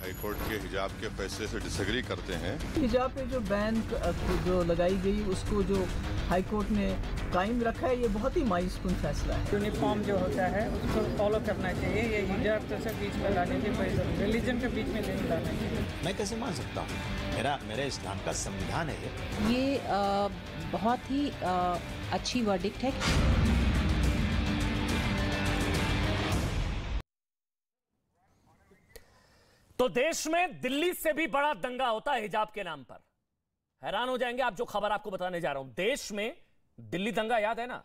high court के हिजाब के फैसले से डिसग्री करते हैं हिजाब पे जो बैन जो लगाई गई उसको जो हाईकोर्ट ने कायम रखा है ये बहुत ही मायूसकुन फैसला है यूनिफॉर्म जो होता है उसको फॉलो करना चाहिए ये हिजाब तो सब बीच में लाने के रिलीजन के बीच में नहीं लाना चाहिए मैं कैसे मान सकता हूँ मेरा मेरे इस्लाम का संविधान है ये आ, बहुत ही आ, अच्छी वर्डिक्ट है तो देश में दिल्ली से भी बड़ा दंगा होता है हिजाब के नाम पर हैरान हो जाएंगे आप जो खबर आपको बताने जा रहा हूं देश में दिल्ली दंगा याद है ना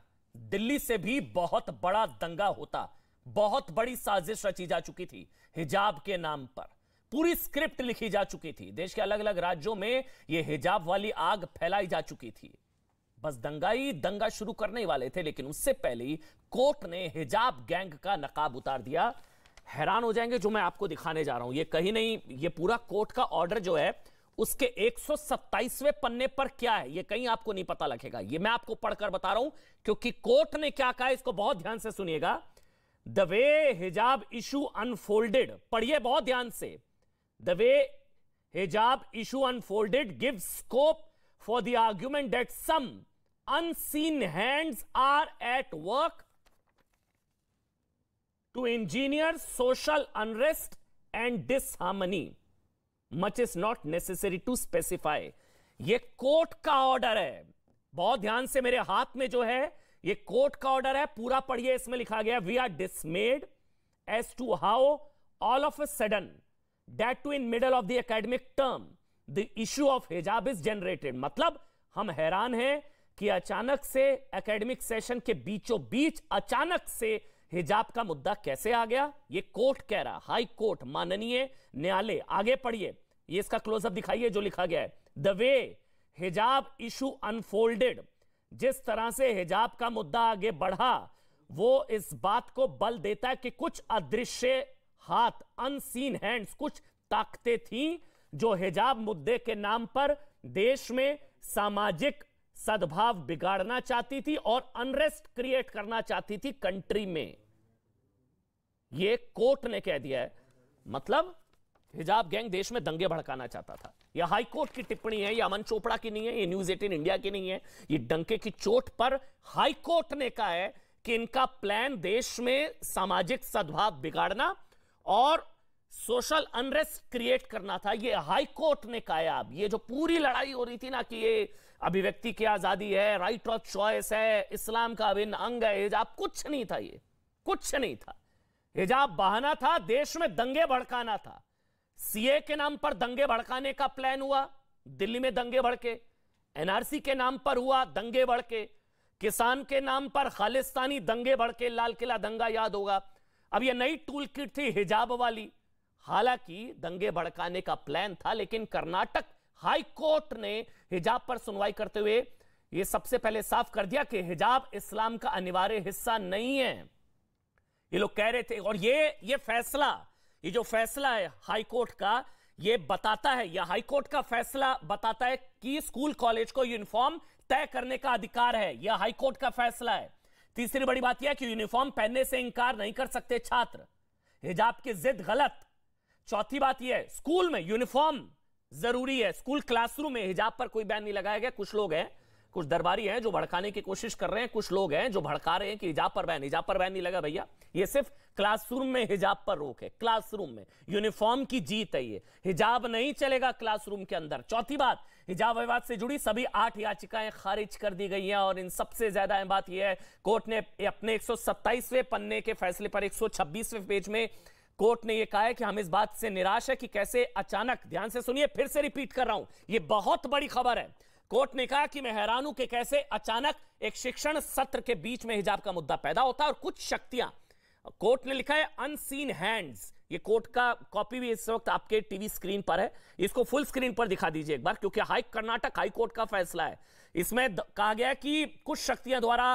दिल्ली से भी बहुत बड़ा दंगा होता बहुत बड़ी साजिश रची जा चुकी थी हिजाब के नाम पर पूरी स्क्रिप्ट लिखी जा चुकी थी देश के अलग अलग राज्यों में यह हिजाब वाली आग फैलाई जा चुकी थी बस दंगाई दंगा शुरू करने वाले थे लेकिन उससे पहले कोर्ट ने हिजाब गैंग का नकाब उतार दिया हैरान हो जाएंगे जो मैं आपको दिखाने जा रहा हूं ये कहीं नहीं ये पूरा कोर्ट का ऑर्डर जो है उसके एक पन्ने पर क्या है ये कहीं आपको नहीं पता लगेगा ये मैं आपको पढ़कर बता रहा हूं क्योंकि कोर्ट ने क्या कहा इसको बहुत ध्यान से सुनिएगा the way hijab issue unfolded पढ़िए बहुत ध्यान से the way hijab issue unfolded give scope for the argument that some unseen hands are at work to engineer social unrest and disharmony much is not necessary to specify ये court का order है बहुत ध्यान से मेरे हाथ में जो है ये कोर्ट का ऑर्डर है पूरा पढ़िए इसमें लिखा गया we are dismayed as to how all of a sudden that too in middle of the academic term the issue of hijab is generated मतलब हम हैरान हैं कि अचानक से एकेडमिक सेशन के बीचों बीच अचानक से हिजाब का मुद्दा कैसे आ गया ये कोर्ट कह रहा हाई कोर्ट माननीय न्यायालय आगे पढ़िए ये इसका क्लोजअप दिखाइए जो लिखा गया है the way hijab issue unfolded जिस तरह से हिजाब का मुद्दा आगे बढ़ा वो इस बात को बल देता है कि कुछ अदृश्य हाथ अनसीन हैंड्स कुछ ताकतें थीं जो हिजाब मुद्दे के नाम पर देश में सामाजिक सद्भाव बिगाड़ना चाहती थी और अनरेस्ट क्रिएट करना चाहती थी कंट्री में यह कोर्ट ने कह दिया है मतलब हिजाब गैंग देश में दंगे भड़काना चाहता था यह हाई कोर्ट की टिप्पणी है यह अमन चोपड़ा की नहीं है यह न्यूज एटीन इंडिया की नहीं है यह डंके की चोट पर हाई कोर्ट ने कहा है कि इनका प्लान देश में सामाजिक सद्भाव बिगाड़ना और सोशल अनरेस्ट क्रिएट करना था ये हाई कोर्ट ने अब ये जो पूरी लड़ाई हो रही थी ना कि ये अभिव्यक्ति की आजादी है राइट ऑफ चॉइस है इस्लाम का अभिन्न अंग है हिजाब कुछ नहीं था ये कुछ नहीं था हिजाब बहाना था देश में दंगे भड़काना था सीए के नाम पर दंगे भड़काने का प्लान हुआ दिल्ली में दंगे भड़के एनआरसी के नाम पर हुआ दंगे भड़के किसान के नाम पर खालिस्तानी दंगे भड़के लाल किला दंगा याद होगा अब यह नई टूल किट थी हिजाब वाली हालांकि दंगे भड़काने का प्लान था लेकिन कर्नाटक हाई कोर्ट ने हिजाब पर सुनवाई करते हुए यह सबसे पहले साफ कर दिया कि हिजाब इस्लाम का अनिवार्य हिस्सा नहीं है ये लोग कह रहे थे और ये ये फैसला ये जो फैसला है हाई कोर्ट का ये बताता है या हाई कोर्ट का फैसला बताता है कि स्कूल कॉलेज को यूनिफॉर्म तय करने का अधिकार है यह हाई कोर्ट का फैसला है तीसरी बड़ी बात यह कि यूनिफॉर्म पहनने से इंकार नहीं कर सकते छात्र हिजाब की जिद गलत चौथी बात यह स्कूल में यूनिफॉर्म जरूरी है स्कूल क्लासरूम में हिजाब पर कोई बैन नहीं लगाया गया कुछ लोग हैं कुछ दरबारी हैं जो भड़काने की कोशिश कर रहे हैं कुछ लोग हैं जो भड़का रहे हैं कि हिजाब पर बैन हिजाब पर बैन नहीं लगा भैया ये सिर्फ क्लासरूम में हिजाब पर रोक है क्लासरूम में यूनिफॉर्म की जीत है ये हिजाब नहीं चलेगा क्लासरूम के अंदर चौथी बात हिजाब विवाद से जुड़ी सभी आठ याचिकाएं खारिज कर दी गई हैं और इन सबसे ज्यादा बात यह है कोर्ट ने अपने एक पन्ने के फैसले पर एक पेज में कोर्ट ने यह कहा है कि हम इस बात से निराश है कि कैसे अचानक ध्यान से सुनिए फिर से रिपीट कर रहा हूं यह बहुत बड़ी खबर है कोर्ट ने कहा कि मैं हैरान हूं कि कैसे अचानक एक शिक्षण सत्र के बीच में हिजाब का मुद्दा पैदा होता है और कुछ शक्तियां कोर्ट ने लिखा है अनसीन हैंड्स ये कोर्ट का कॉपी भी इस वक्त आपके टीवी स्क्रीन पर है इसको फुल स्क्रीन पर दिखा दीजिए एक बार क्योंकि हाई कर्नाटक हाई कोर्ट का फैसला है इसमें कहा गया कि कुछ शक्तियां द्वारा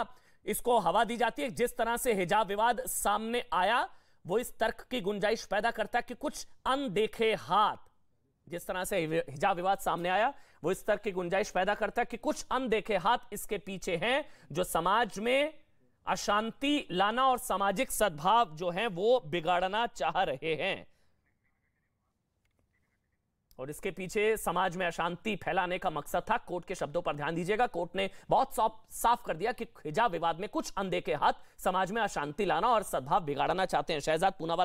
इसको हवा दी जाती है जिस तरह से हिजाब विवाद सामने आया वो इस तर्क की गुंजाइश पैदा करता है कि कुछ अनदेखे हाथ जिस तरह से हिजाब विवाद सामने आया वो इस तर्क की गुंजाइश पैदा करता है कि कुछ अनदेखे हाथ इसके पीछे हैं जो समाज में अशांति लाना और सामाजिक सद्भाव जो है वो बिगाड़ना चाह रहे हैं और इसके पीछे समाज में अशांति फैलाने का मकसद था कोर्ट के शब्दों पर ध्यान दीजिएगा कोर्ट ने बहुत साफ कर दिया कि हिजाब विवाद में कुछ अंधे के हाथ समाज में अशांति लाना और सद्भाव बिगाड़ना चाहते हैं शहजाद पूनावाला